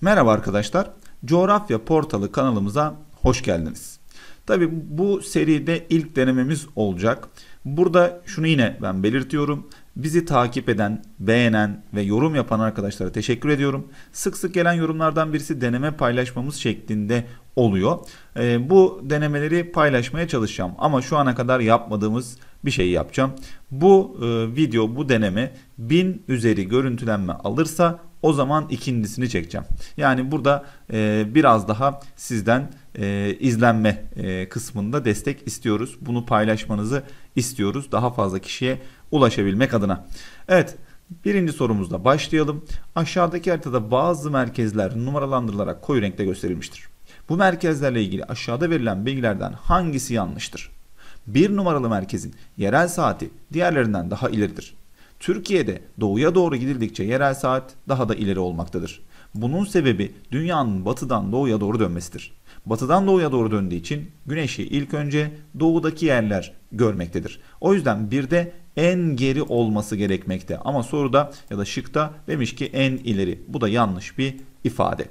Merhaba arkadaşlar. Coğrafya Portalı kanalımıza hoş geldiniz. Tabi bu seride ilk denememiz olacak. Burada şunu yine ben belirtiyorum. Bizi takip eden, beğenen ve yorum yapan arkadaşlara teşekkür ediyorum. Sık sık gelen yorumlardan birisi deneme paylaşmamız şeklinde oluyor. E, bu denemeleri paylaşmaya çalışacağım ama şu ana kadar yapmadığımız bir şey yapacağım. Bu e, video, bu deneme 1000 üzeri görüntülenme alırsa o zaman ikincisini çekeceğim. Yani burada e, biraz daha sizden e, izlenme e, kısmında destek istiyoruz. Bunu paylaşmanızı istiyoruz daha fazla kişiye ulaşabilmek adına. Evet birinci sorumuzda başlayalım. Aşağıdaki haritada bazı merkezler numaralandırılarak koyu renkte gösterilmiştir. Bu merkezlerle ilgili aşağıda verilen bilgilerden hangisi yanlıştır? Bir numaralı merkezin yerel saati diğerlerinden daha ileridir. Türkiye'de doğuya doğru gidildikçe yerel saat daha da ileri olmaktadır. Bunun sebebi dünyanın batıdan doğuya doğru dönmesidir. Batıdan doğuya doğru döndüğü için güneşi ilk önce doğudaki yerler görmektedir. O yüzden bir de en geri olması gerekmekte. Ama soruda ya da şıkta demiş ki en ileri. Bu da yanlış bir ifade.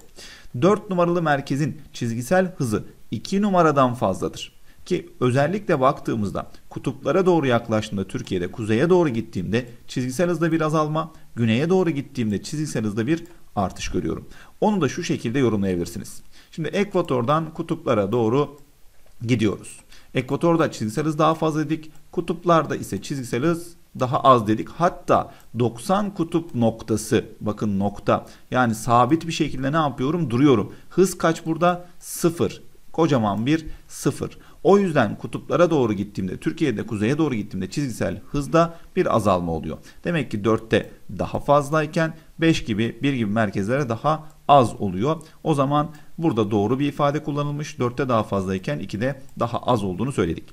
4 numaralı merkezin çizgisel hızı 2 numaradan fazladır. Ki özellikle baktığımızda kutuplara doğru yaklaştığımda Türkiye'de kuzeye doğru gittiğimde çizgisel hızda bir azalma, güneye doğru gittiğimde çizgisel hızda bir artış görüyorum. Onu da şu şekilde yorumlayabilirsiniz. Şimdi ekvatordan kutuplara doğru gidiyoruz. Ekvatorda çizgisel hız daha fazla dedik. Kutuplarda ise çizgisel hız daha az dedik. Hatta 90 kutup noktası bakın nokta yani sabit bir şekilde ne yapıyorum duruyorum. Hız kaç burada? 0. Kocaman bir 0. O yüzden kutuplara doğru gittiğimde, Türkiye'de kuzeye doğru gittiğimde çizgisel hızda bir azalma oluyor. Demek ki 4'te daha fazlayken 5 gibi 1 gibi merkezlere daha az oluyor. O zaman burada doğru bir ifade kullanılmış. 4'te daha fazlayken 2'de daha az olduğunu söyledik.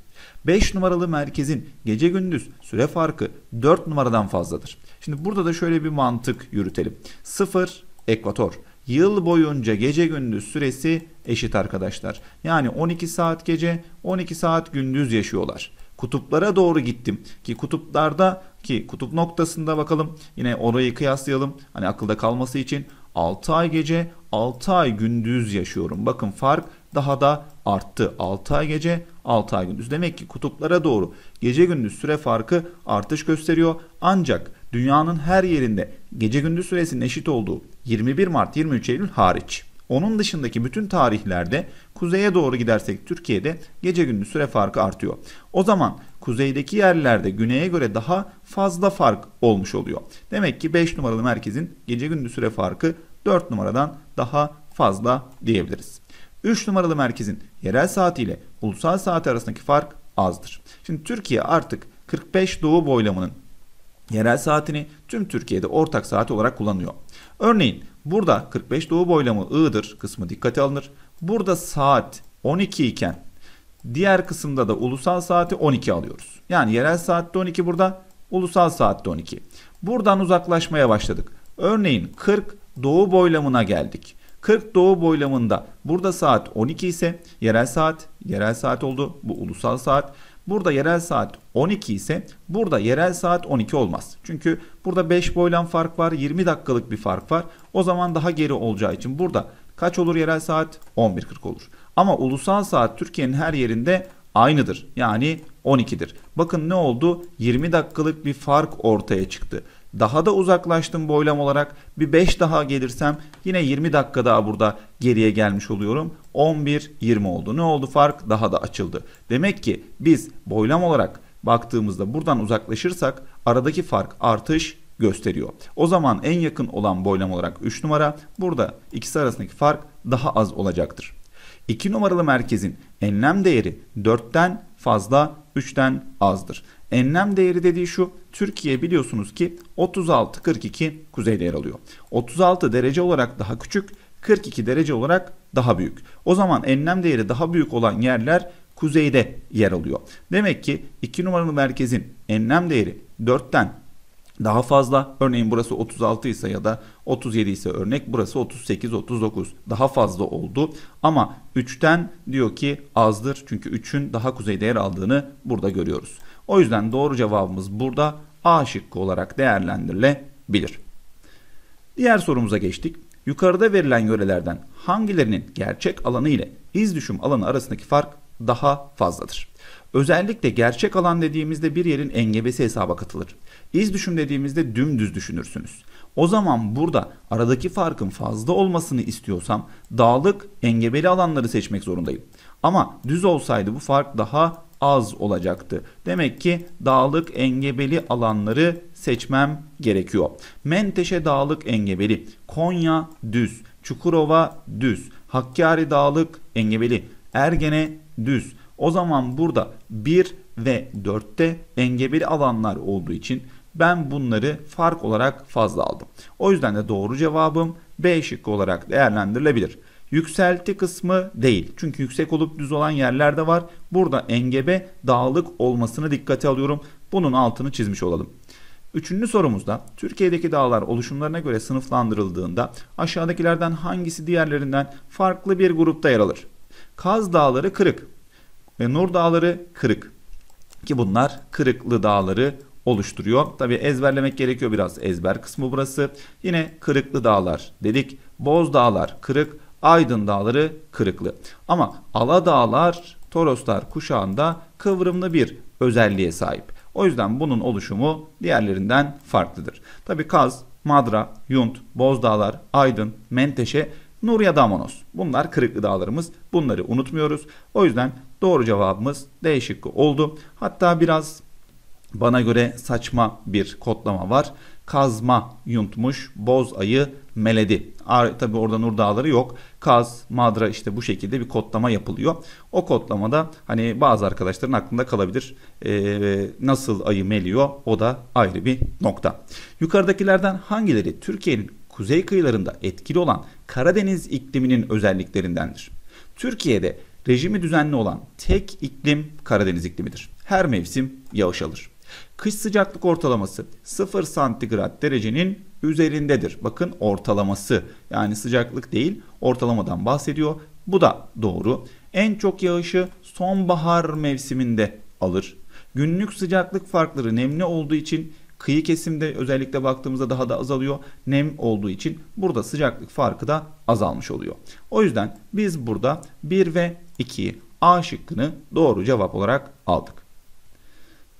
5 numaralı merkezin gece gündüz süre farkı 4 numaradan fazladır. Şimdi burada da şöyle bir mantık yürütelim. 0 ekvator, yıl boyunca gece gündüz süresi eşit arkadaşlar. Yani 12 saat gece 12 saat gündüz yaşıyorlar. Kutuplara doğru gittim ki kutuplarda ki kutup noktasında bakalım yine orayı kıyaslayalım hani akılda kalması için 6 ay gece 6 ay gündüz yaşıyorum. Bakın fark daha da arttı. 6 ay gece 6 ay gündüz. Demek ki kutuplara doğru gece gündüz süre farkı artış gösteriyor. Ancak dünyanın her yerinde gece gündüz süresinin eşit olduğu 21 Mart 23 Eylül hariç. Onun dışındaki bütün tarihlerde kuzeye doğru gidersek Türkiye'de gece gündüz süre farkı artıyor. O zaman kuzeydeki yerlerde güneye göre daha fazla fark olmuş oluyor. Demek ki 5 numaralı merkezin gece gündüz süre farkı 4 numaradan daha fazla diyebiliriz. 3 numaralı merkezin yerel saati ile ulusal saati arasındaki fark azdır. Şimdi Türkiye artık 45 doğu boylamının yerel saatini tüm Türkiye'de ortak saat olarak kullanıyor. Örneğin burada 45 doğu boylamı I'dır kısmı dikkate alınır. Burada saat 12 iken diğer kısımda da ulusal saati 12 alıyoruz. Yani yerel saatte 12 burada, ulusal saatte 12. Buradan uzaklaşmaya başladık. Örneğin 40 doğu boylamına geldik. 40 doğu boylamında burada saat 12 ise yerel saat, yerel saat oldu. Bu ulusal saat. Burada yerel saat 12 ise burada yerel saat 12 olmaz. Çünkü burada 5 boylan fark var. 20 dakikalık bir fark var. O zaman daha geri olacağı için burada kaç olur yerel saat? 11.40 olur. Ama ulusal saat Türkiye'nin her yerinde aynıdır. Yani 12'dir. Bakın ne oldu? 20 dakikalık bir fark ortaya çıktı. Daha da uzaklaştım boylam olarak. Bir 5 daha gelirsem yine 20 dakika daha burada geriye gelmiş oluyorum. 11 20 oldu. Ne oldu fark? Daha da açıldı. Demek ki biz boylam olarak baktığımızda buradan uzaklaşırsak aradaki fark artış gösteriyor. O zaman en yakın olan boylam olarak 3 numara. Burada ikisi arasındaki fark daha az olacaktır. 2 numaralı merkezin enlem değeri 4'ten fazla 3'ten azdır. Enlem değeri dediği şu Türkiye biliyorsunuz ki 36-42 kuzeyde yer alıyor. 36 derece olarak daha küçük 42 derece olarak daha büyük. O zaman enlem değeri daha büyük olan yerler kuzeyde yer alıyor. Demek ki 2 numaralı merkezin enlem değeri 4'ten daha fazla. Örneğin burası 36 ise ya da 37 ise örnek burası 38 39 daha fazla oldu. Ama 3'ten diyor ki azdır. Çünkü 3'ün daha kuzeyde yer aldığını burada görüyoruz. O yüzden doğru cevabımız burada A şıkkı olarak değerlendirilebilir. Diğer sorumuza geçtik. Yukarıda verilen yörelerden hangilerinin gerçek alanı ile iz düşüm alanı arasındaki fark daha fazladır? Özellikle gerçek alan dediğimizde bir yerin engebesi hesaba katılır. İz düşüm dediğimizde dümdüz düşünürsünüz. O zaman burada aradaki farkın fazla olmasını istiyorsam dağlık engebeli alanları seçmek zorundayım. Ama düz olsaydı bu fark daha az olacaktı. Demek ki dağlık engebeli alanları seçmem gerekiyor. Menteşe dağlık engebeli, Konya düz, Çukurova düz, Hakkari dağlık engebeli, Ergene düz, o zaman burada 1 ve 4'te engebeli alanlar olduğu için ben bunları fark olarak fazla aldım. O yüzden de doğru cevabım B şıkkı olarak değerlendirilebilir. Yükselti kısmı değil. Çünkü yüksek olup düz olan yerler de var. Burada engebe dağlık olmasını dikkate alıyorum. Bunun altını çizmiş olalım. Üçüncü sorumuzda Türkiye'deki dağlar oluşumlarına göre sınıflandırıldığında aşağıdakilerden hangisi diğerlerinden farklı bir grupta yer alır? Kaz Dağları kırık, ve Nur Dağları Kırık. Ki bunlar Kırıklı Dağları oluşturuyor. Tabi ezberlemek gerekiyor biraz ezber kısmı burası. Yine Kırıklı Dağlar dedik. Boz Dağlar Kırık. Aydın Dağları Kırıklı. Ama Ala Dağlar Toroslar kuşağında kıvrımlı bir özelliğe sahip. O yüzden bunun oluşumu diğerlerinden farklıdır. Tabi Kaz, Madra, Yunt, Bozdağlar, Aydın, Menteşe, Nur ya da Bunlar kırıklı dağlarımız. Bunları unutmuyoruz. O yüzden Doğru cevabımız D şıkkı oldu. Hatta biraz bana göre saçma bir kodlama var. Kazma yuntmuş, boz ayı meledi. Tabi orada nur dağları yok. Kaz, madra işte bu şekilde bir kodlama yapılıyor. O kodlamada hani bazı arkadaşların aklında kalabilir. Ee, nasıl ayı meliyor o da ayrı bir nokta. Yukarıdakilerden hangileri Türkiye'nin kuzey kıyılarında etkili olan Karadeniz ikliminin özelliklerindendir? Türkiye'de Rejimi düzenli olan tek iklim Karadeniz iklimidir. Her mevsim yağış alır. Kış sıcaklık ortalaması 0 santigrat derecenin üzerindedir. Bakın ortalaması yani sıcaklık değil ortalamadan bahsediyor. Bu da doğru. En çok yağışı sonbahar mevsiminde alır. Günlük sıcaklık farkları nemli olduğu için kıyı kesimde özellikle baktığımızda daha da azalıyor. Nem olduğu için burada sıcaklık farkı da azalmış oluyor. O yüzden biz burada 1 ve 2. A şıkkını doğru cevap olarak aldık.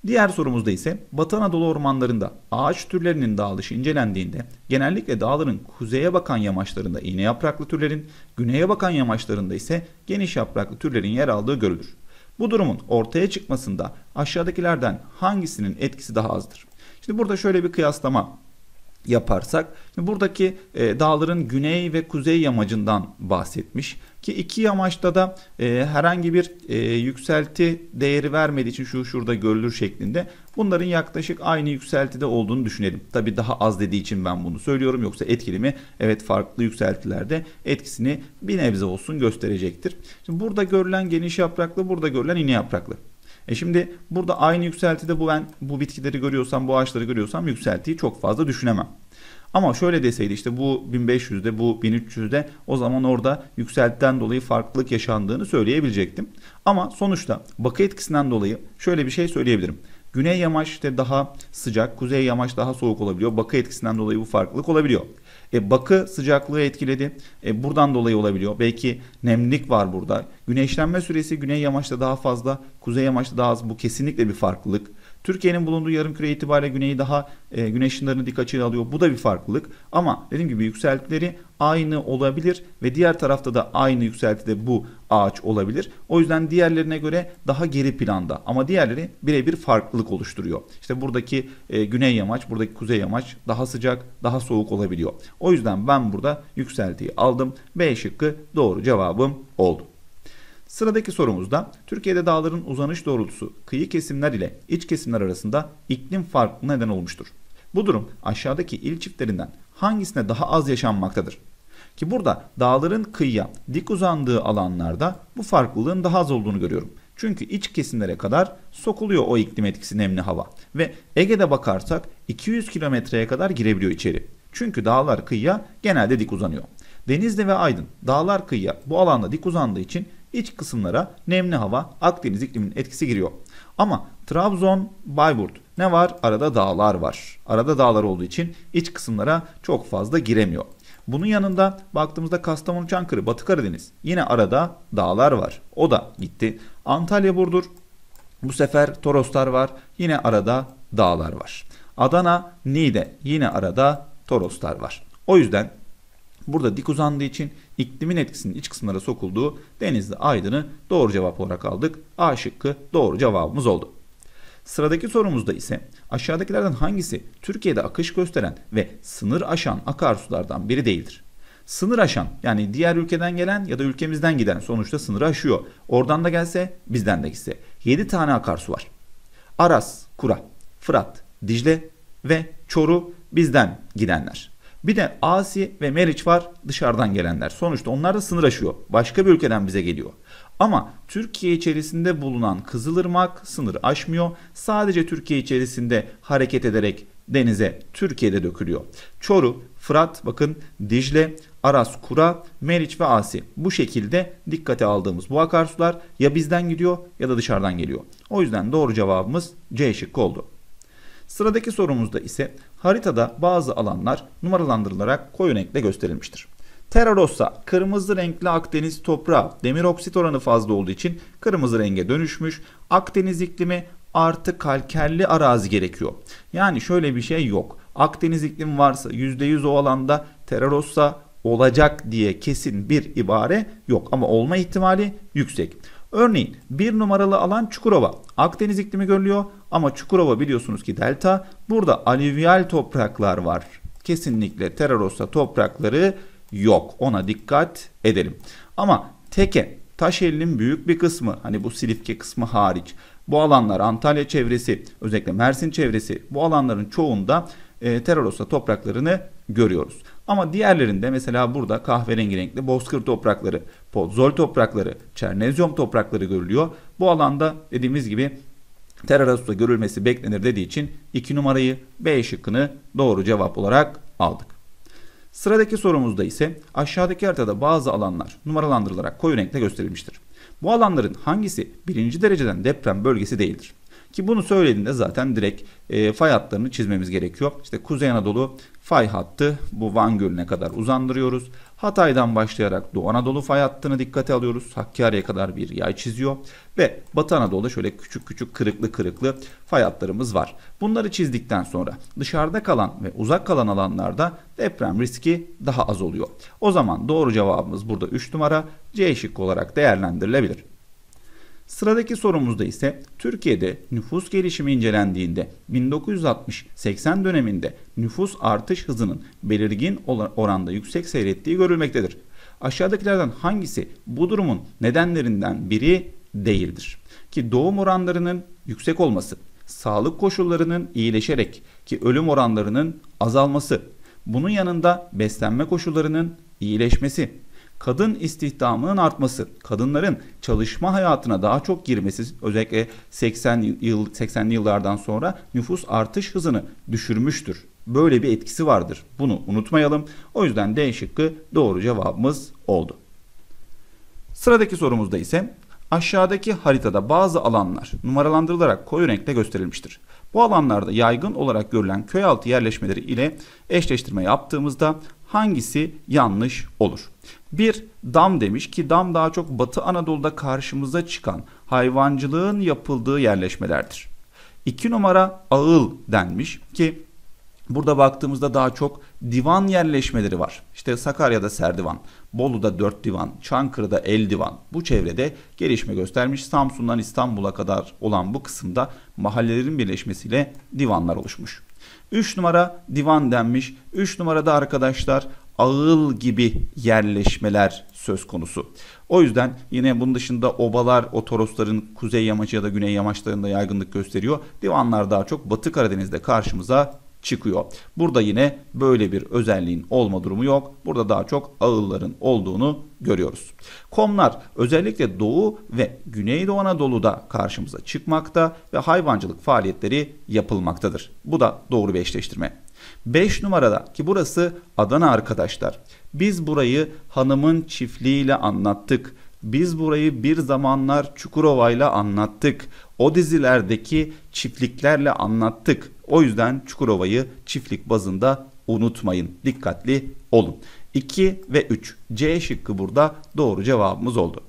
Diğer sorumuzda ise Batı Anadolu ormanlarında ağaç türlerinin dağılışı incelendiğinde genellikle dağların kuzeye bakan yamaçlarında iğne yapraklı türlerin, güneye bakan yamaçlarında ise geniş yapraklı türlerin yer aldığı görülür. Bu durumun ortaya çıkmasında aşağıdakilerden hangisinin etkisi daha azdır? Şimdi burada şöyle bir kıyaslama yaparsak, şimdi buradaki e, dağların güney ve kuzey yamacından bahsetmiş. Ki iki yamaçta da e, herhangi bir e, yükselti değeri vermediği için şu şurada görülür şeklinde bunların yaklaşık aynı yükseltide olduğunu düşünelim. Tabi daha az dediği için ben bunu söylüyorum yoksa etkili Evet farklı yükseltilerde etkisini bir nebze olsun gösterecektir. Şimdi burada görülen geniş yapraklı burada görülen ince yapraklı. E şimdi burada aynı yükseltide bu ben bu bitkileri görüyorsam bu ağaçları görüyorsam yükseltiyi çok fazla düşünemem. Ama şöyle deseydi işte bu 1500'de bu 1300'de o zaman orada yükseltten dolayı farklılık yaşandığını söyleyebilecektim. Ama sonuçta bakı etkisinden dolayı şöyle bir şey söyleyebilirim. Güney yamaç işte daha sıcak, kuzey yamaç daha soğuk olabiliyor. Bakı etkisinden dolayı bu farklılık olabiliyor. E, bakı sıcaklığı etkiledi. E, buradan dolayı olabiliyor. Belki nemlik var burada. Güneşlenme süresi güney yamaçta daha fazla, kuzey yamaçta daha az. Bu kesinlikle bir farklılık. Türkiye'nin bulunduğu yarımküre itibariyle güneyi daha e, güneş ışınlarını dik açıyla alıyor. Bu da bir farklılık. Ama dediğim gibi yükseltileri aynı olabilir ve diğer tarafta da aynı yükseltide bu ağaç olabilir. O yüzden diğerlerine göre daha geri planda ama diğerleri birebir farklılık oluşturuyor. İşte buradaki e, güney yamaç, buradaki kuzey yamaç daha sıcak, daha soğuk olabiliyor. O yüzden ben burada yükseltiyi aldım. B şıkkı doğru cevabım oldu. Sıradaki sorumuzda Türkiye'de dağların uzanış doğrultusu kıyı kesimler ile iç kesimler arasında iklim farklılığına neden olmuştur. Bu durum aşağıdaki il çiftlerinden hangisine daha az yaşanmaktadır? Ki burada dağların kıyıya dik uzandığı alanlarda bu farklılığın daha az olduğunu görüyorum. Çünkü iç kesimlere kadar sokuluyor o iklim etkisi nemli hava. Ve Ege'de bakarsak 200 kilometreye kadar girebiliyor içeri. Çünkü dağlar kıyıya genelde dik uzanıyor. Denizli ve Aydın dağlar kıyıya bu alanda dik uzandığı için iç kısımlara nemli hava Akdeniz ikliminin etkisi giriyor. Ama Trabzon, Bayburt ne var? Arada dağlar var. Arada dağlar olduğu için iç kısımlara çok fazla giremiyor. Bunun yanında baktığımızda Kastamonu, Çankırı, Batı Karadeniz yine arada dağlar var. O da gitti. Antalya, Burdur bu sefer Toroslar var. Yine arada dağlar var. Adana, Niğde yine arada Toroslar var. O yüzden Burada dik uzandığı için iklimin etkisinin iç kısımlara sokulduğu Denizli Aydın'ı doğru cevap olarak aldık. A şıkkı doğru cevabımız oldu. Sıradaki sorumuzda ise aşağıdakilerden hangisi Türkiye'de akış gösteren ve sınır aşan akarsulardan biri değildir? Sınır aşan yani diğer ülkeden gelen ya da ülkemizden giden sonuçta sınırı aşıyor. Oradan da gelse bizden de gitse. 7 tane akarsu var. Aras, Kura, Fırat, Dicle ve Çoru bizden gidenler. Bir de Asi ve Meriç var dışarıdan gelenler. Sonuçta onlar da sınır aşıyor. Başka bir ülkeden bize geliyor. Ama Türkiye içerisinde bulunan Kızılırmak sınır aşmıyor. Sadece Türkiye içerisinde hareket ederek denize Türkiye'de dökülüyor. Çoru, Fırat, bakın Dicle, Aras, Kura, Meriç ve Asi. Bu şekilde dikkate aldığımız bu akarsular ya bizden gidiyor ya da dışarıdan geliyor. O yüzden doğru cevabımız C şıkkı oldu. Sıradaki sorumuzda ise Haritada bazı alanlar numaralandırılarak koyu renkle gösterilmiştir. Terra kırmızı renkli Akdeniz toprağı demir oksit oranı fazla olduğu için kırmızı renge dönüşmüş. Akdeniz iklimi artı kalkerli arazi gerekiyor. Yani şöyle bir şey yok. Akdeniz iklimi varsa %100 o alanda Terra olacak diye kesin bir ibare yok ama olma ihtimali yüksek. Örneğin bir numaralı alan Çukurova. Akdeniz iklimi görülüyor ama Çukurova biliyorsunuz ki delta. Burada alüvyal topraklar var. Kesinlikle Terrarossa toprakları yok. Ona dikkat edelim. Ama Teke, Taşeli'nin büyük bir kısmı hani bu Silifke kısmı hariç bu alanlar Antalya çevresi özellikle Mersin çevresi bu alanların çoğunda e, Terrarossa topraklarını görüyoruz. Ama diğerlerinde mesela burada kahverengi renkli bozkır toprakları, pozol toprakları, çernezyum toprakları görülüyor. Bu alanda dediğimiz gibi Terrarasu'da görülmesi beklenir dediği için 2 numarayı B şıkkını doğru cevap olarak aldık. Sıradaki sorumuzda ise aşağıdaki haritada bazı alanlar numaralandırılarak koyu renkte gösterilmiştir. Bu alanların hangisi birinci dereceden deprem bölgesi değildir? Ki bunu söylediğinde zaten direkt e, fay hatlarını çizmemiz gerekiyor. İşte Kuzey Anadolu fay hattı bu Van Gölü'ne kadar uzandırıyoruz. Hatay'dan başlayarak Doğu Anadolu fay hattını dikkate alıyoruz. Hakkari'ye kadar bir yay çiziyor. Ve Batı Anadolu'da şöyle küçük küçük kırıklı kırıklı fay hatlarımız var. Bunları çizdikten sonra dışarıda kalan ve uzak kalan alanlarda deprem riski daha az oluyor. O zaman doğru cevabımız burada 3 numara C şıkkı olarak değerlendirilebilir. Sıradaki sorumuzda ise Türkiye'de nüfus gelişimi incelendiğinde 1960-80 döneminde nüfus artış hızının belirgin oranda yüksek seyrettiği görülmektedir. Aşağıdakilerden hangisi bu durumun nedenlerinden biri değildir? Ki doğum oranlarının yüksek olması, sağlık koşullarının iyileşerek ki ölüm oranlarının azalması, bunun yanında beslenme koşullarının iyileşmesi, kadın istihdamının artması, kadınların çalışma hayatına daha çok girmesi özellikle 80 yıl 80'li yıllardan sonra nüfus artış hızını düşürmüştür. Böyle bir etkisi vardır. Bunu unutmayalım. O yüzden D şıkkı doğru cevabımız oldu. Sıradaki sorumuzda ise aşağıdaki haritada bazı alanlar numaralandırılarak koyu renkte gösterilmiştir. Bu alanlarda yaygın olarak görülen köy altı yerleşmeleri ile eşleştirme yaptığımızda hangisi yanlış olur? Bir dam demiş ki dam daha çok Batı Anadolu'da karşımıza çıkan hayvancılığın yapıldığı yerleşmelerdir. İki numara ağıl denmiş ki burada baktığımızda daha çok divan yerleşmeleri var. İşte Sakarya'da serdivan, Bolu'da dört divan, Çankırı'da el divan. Bu çevrede gelişme göstermiş. Samsun'dan İstanbul'a kadar olan bu kısımda mahallelerin birleşmesiyle divanlar oluşmuş. 3 numara divan denmiş. 3 numarada arkadaşlar ağıl gibi yerleşmeler söz konusu. O yüzden yine bunun dışında obalar otorosların kuzey yamacı ya da güney yamaçlarında yaygınlık gösteriyor. Divanlar daha çok Batı Karadeniz'de karşımıza çıkıyor. Burada yine böyle bir özelliğin olma durumu yok. Burada daha çok ağılların olduğunu görüyoruz. Komlar özellikle Doğu ve Güneydoğu Anadolu'da karşımıza çıkmakta ve hayvancılık faaliyetleri yapılmaktadır. Bu da doğru bir eşleştirme. 5 numarada ki burası Adana arkadaşlar. Biz burayı hanımın çiftliğiyle anlattık. Biz burayı bir zamanlar Çukurova ile anlattık. O dizilerdeki çiftliklerle anlattık. O yüzden Çukurova'yı çiftlik bazında unutmayın. Dikkatli olun. 2 ve 3. C şıkkı burada doğru cevabımız oldu.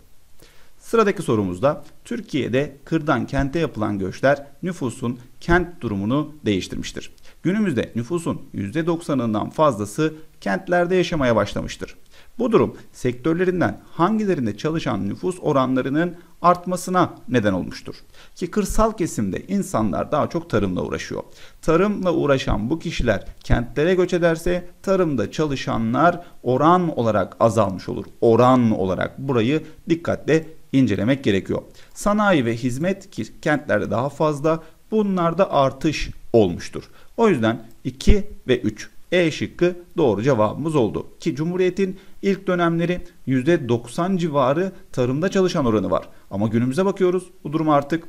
Sıradaki sorumuzda Türkiye'de kırdan kente yapılan göçler nüfusun kent durumunu değiştirmiştir. Günümüzde nüfusun %90'ından fazlası kentlerde yaşamaya başlamıştır. Bu durum sektörlerinden hangilerinde çalışan nüfus oranlarının artmasına neden olmuştur. Ki kırsal kesimde insanlar daha çok tarımla uğraşıyor. Tarımla uğraşan bu kişiler kentlere göç ederse tarımda çalışanlar oran olarak azalmış olur. Oran olarak burayı dikkatle incelemek gerekiyor. Sanayi ve hizmet ki kentlerde daha fazla bunlarda artış olmuştur. O yüzden 2 ve 3 e şıkkı doğru cevabımız oldu. Ki Cumhuriyet'in ilk dönemleri %90 civarı tarımda çalışan oranı var. Ama günümüze bakıyoruz bu durum artık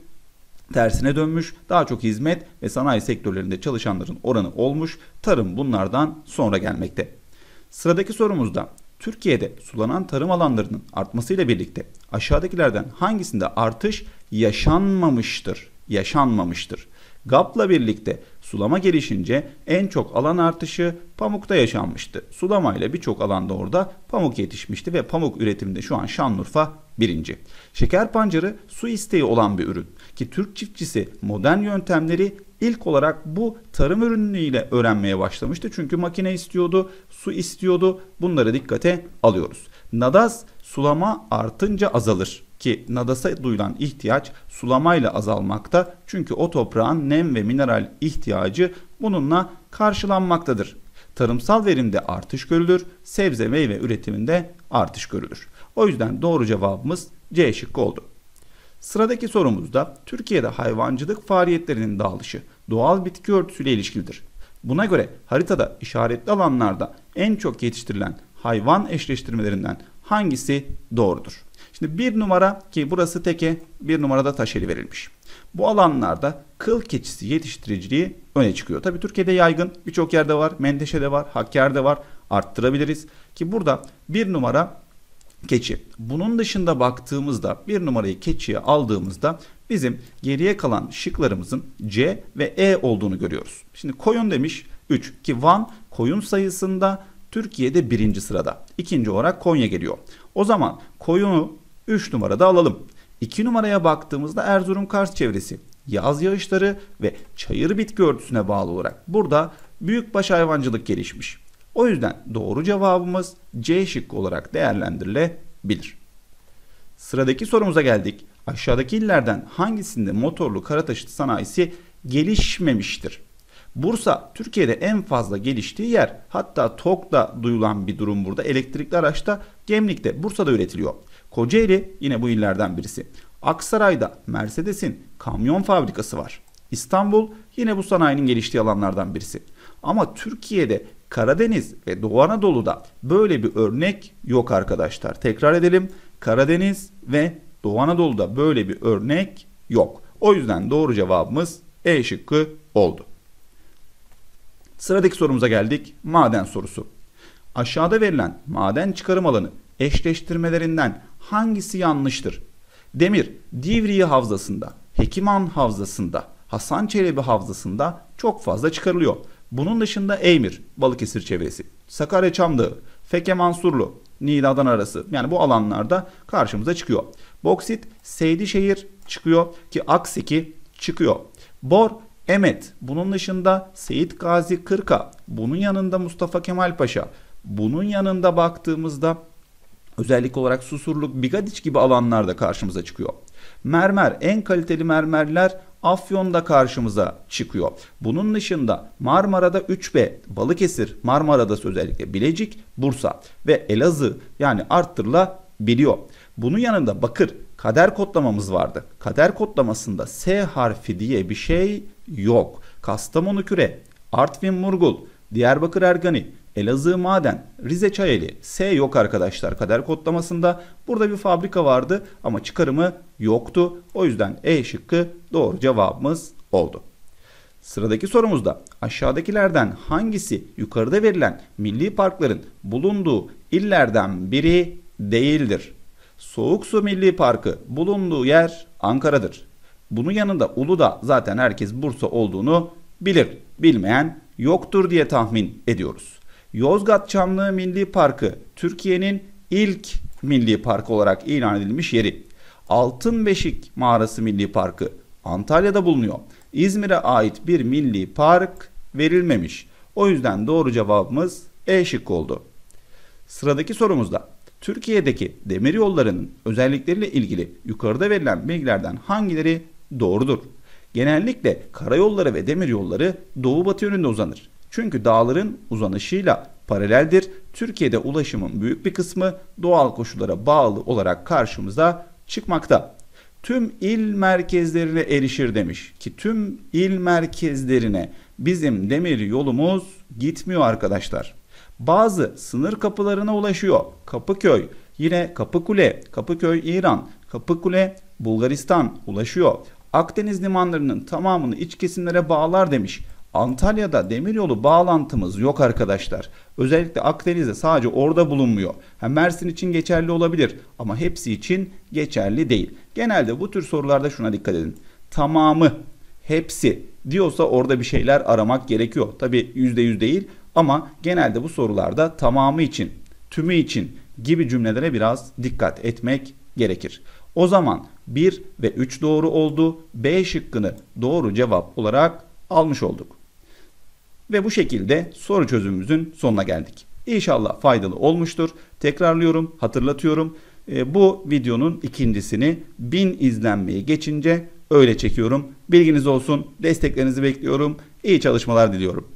tersine dönmüş. Daha çok hizmet ve sanayi sektörlerinde çalışanların oranı olmuş. Tarım bunlardan sonra gelmekte. Sıradaki sorumuzda Türkiye'de sulanan tarım alanlarının artmasıyla birlikte aşağıdakilerden hangisinde artış yaşanmamıştır? Yaşanmamıştır. GAP'la birlikte Sulama gelişince en çok alan artışı pamukta yaşanmıştı. Sulama ile birçok alanda orada pamuk yetişmişti ve pamuk üretiminde şu an Şanlıurfa birinci. Şeker pancarı su isteği olan bir ürün ki Türk çiftçisi modern yöntemleri ilk olarak bu tarım ürünüyle öğrenmeye başlamıştı. Çünkü makine istiyordu, su istiyordu. Bunları dikkate alıyoruz. Nadaz sulama artınca azalır ki nadasa duyulan ihtiyaç sulamayla azalmakta çünkü o toprağın nem ve mineral ihtiyacı bununla karşılanmaktadır. Tarımsal verimde artış görülür, sebze meyve üretiminde artış görülür. O yüzden doğru cevabımız C şıkkı oldu. Sıradaki sorumuzda Türkiye'de hayvancılık faaliyetlerinin dağılışı doğal bitki örtüsüyle ilişkilidir. Buna göre haritada işaretli alanlarda en çok yetiştirilen hayvan eşleştirmelerinden hangisi doğrudur? Şimdi bir numara ki burası teke bir numarada taşeli verilmiş. Bu alanlarda kıl keçisi yetiştiriciliği öne çıkıyor. Tabi Türkiye'de yaygın birçok yerde var. Menteşe'de var, Hakkari'de var. Arttırabiliriz ki burada bir numara keçi. Bunun dışında baktığımızda bir numarayı keçiye aldığımızda bizim geriye kalan şıklarımızın C ve E olduğunu görüyoruz. Şimdi koyun demiş 3 ki Van koyun sayısında Türkiye'de birinci sırada. İkinci olarak Konya geliyor. O zaman koyunu 3 numarada alalım. 2 numaraya baktığımızda Erzurum Kars çevresi, yaz yağışları ve çayır bitki örtüsüne bağlı olarak burada büyükbaş hayvancılık gelişmiş. O yüzden doğru cevabımız C şıkkı olarak değerlendirilebilir. Sıradaki sorumuza geldik. Aşağıdaki illerden hangisinde motorlu kara taşıt sanayisi gelişmemiştir? Bursa Türkiye'de en fazla geliştiği yer. Hatta TOK'ta duyulan bir durum burada. Elektrikli araçta Gemlik'te Bursa'da üretiliyor. Kocaeli yine bu illerden birisi. Aksaray'da Mercedes'in kamyon fabrikası var. İstanbul yine bu sanayinin geliştiği alanlardan birisi. Ama Türkiye'de Karadeniz ve Doğu Anadolu'da böyle bir örnek yok arkadaşlar. Tekrar edelim. Karadeniz ve Doğu Anadolu'da böyle bir örnek yok. O yüzden doğru cevabımız E şıkkı oldu. Sıradaki sorumuza geldik. Maden sorusu. Aşağıda verilen maden çıkarım alanı eşleştirmelerinden hangisi yanlıştır? Demir, Divriği Havzası'nda, Hekiman Havzası'nda, Hasan Çelebi Havzası'nda çok fazla çıkarılıyor. Bunun dışında Eymir, Balıkesir çevresi, Sakarya Çamdağı, Feke Mansurlu, Niğde'dan arası yani bu alanlarda karşımıza çıkıyor. Boksit Seydişehir çıkıyor ki Aksiki çıkıyor. Bor Emet bunun dışında Seyit Gazi Kırka bunun yanında Mustafa Kemal Paşa bunun yanında baktığımızda Özellikle olarak Susurluk, Bigadiç gibi alanlarda karşımıza çıkıyor. Mermer, en kaliteli mermerler Afyon'da karşımıza çıkıyor. Bunun dışında Marmara'da 3B, Balıkesir, Marmara'da özellikle Bilecik, Bursa ve Elazığ yani biliyor. Bunun yanında bakır, kader kodlamamız vardı. Kader kodlamasında S harfi diye bir şey yok. Kastamonu Küre, Artvin Murgul, Diyarbakır Ergani, Elazığ Maden, Rize Çayeli, S yok arkadaşlar kader kodlamasında. Burada bir fabrika vardı ama çıkarımı yoktu. O yüzden E şıkkı doğru cevabımız oldu. Sıradaki sorumuzda aşağıdakilerden hangisi yukarıda verilen milli parkların bulunduğu illerden biri değildir? Soğuk Su Milli Parkı bulunduğu yer Ankara'dır. Bunun yanında Uludağ zaten herkes Bursa olduğunu bilir. Bilmeyen yoktur diye tahmin ediyoruz. Yozgat Çamlığı Milli Parkı Türkiye'nin ilk milli park olarak ilan edilmiş yeri. Altın Beşik Mağarası Milli Parkı Antalya'da bulunuyor. İzmir'e ait bir milli park verilmemiş. O yüzden doğru cevabımız E şıkkı oldu. Sıradaki sorumuzda Türkiye'deki demir yollarının özellikleriyle ilgili yukarıda verilen bilgilerden hangileri doğrudur? Genellikle karayolları ve demir yolları doğu batı yönünde uzanır. Çünkü dağların uzanışıyla paraleldir. Türkiye'de ulaşımın büyük bir kısmı doğal koşullara bağlı olarak karşımıza çıkmakta. Tüm il merkezlerine erişir demiş ki tüm il merkezlerine bizim demir yolumuz gitmiyor arkadaşlar. Bazı sınır kapılarına ulaşıyor. Kapıköy, yine Kapıkule, Kapıköy İran, Kapıkule Bulgaristan ulaşıyor. Akdeniz limanlarının tamamını iç kesimlere bağlar demiş. Antalya'da demiryolu bağlantımız yok arkadaşlar. Özellikle Akdeniz'de sadece orada bulunmuyor. Hem Mersin için geçerli olabilir ama hepsi için geçerli değil. Genelde bu tür sorularda şuna dikkat edin. Tamamı, hepsi diyorsa orada bir şeyler aramak gerekiyor. Tabi %100 değil ama genelde bu sorularda tamamı için, tümü için gibi cümlelere biraz dikkat etmek gerekir. O zaman 1 ve 3 doğru oldu. B şıkkını doğru cevap olarak almış olduk. Ve bu şekilde soru çözümümüzün sonuna geldik. İnşallah faydalı olmuştur. Tekrarlıyorum, hatırlatıyorum. E, bu videonun ikincisini 1000 izlenmeye geçince öyle çekiyorum. Bilginiz olsun. Desteklerinizi bekliyorum. İyi çalışmalar diliyorum.